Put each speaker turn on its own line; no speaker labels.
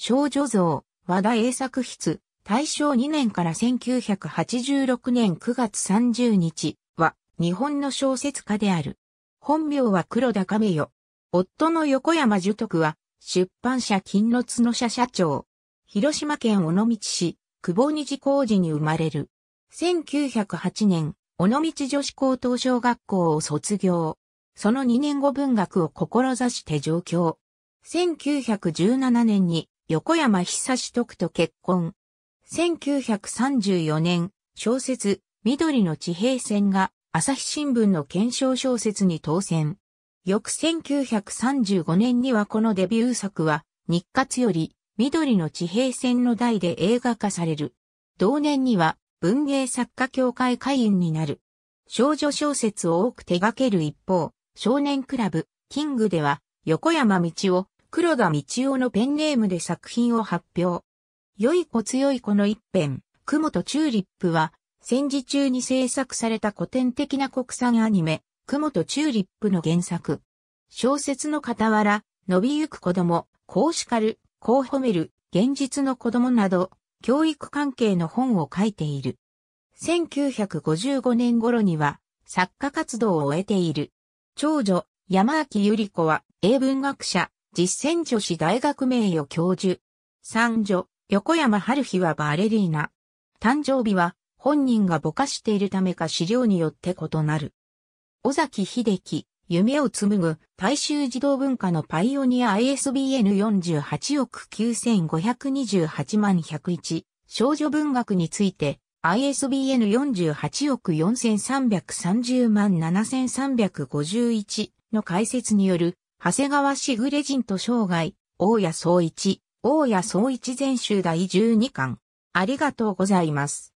少女像、和田英作筆、大正2年から1986年9月30日は日本の小説家である。本名は黒田亀代。夫の横山樹徳は出版社金の角社社長。広島県尾道市、久保二次工事に生まれる。1908年、尾道女子高等小学校を卒業。その2年後文学を志して上京。1917年に横山久志徳と結婚。1934年、小説、緑の地平線が朝日新聞の検証小説に当選。翌1935年にはこのデビュー作は日活より緑の地平線の題で映画化される。同年には文芸作家協会会員になる。少女小説を多く手掛ける一方、少年クラブ、キングでは横山道夫、黒田道夫のペンネームで作品を発表。良い子強い子の一編、雲とチューリップは、戦時中に制作された古典的な国産アニメ、雲とチューリップの原作。小説の傍ら、伸びゆく子供、こう叱る、こう褒める、現実の子供など、教育関係の本を書いている。1955年頃には、作家活動を終えている。長女、山秋ゆり子は、英文学者、実践女子大学名誉教授。三女、横山春日はバレリーナ。誕生日は本人がぼかしているためか資料によって異なる。尾崎秀樹、夢を紡ぐ大衆児童文化のパイオニア ISBN48 億9528万101少女文学について ISBN48 億4330万7351の解説による長谷川しぐれ人と生涯、大谷総一、大谷総一全集第12巻。ありがとうございます。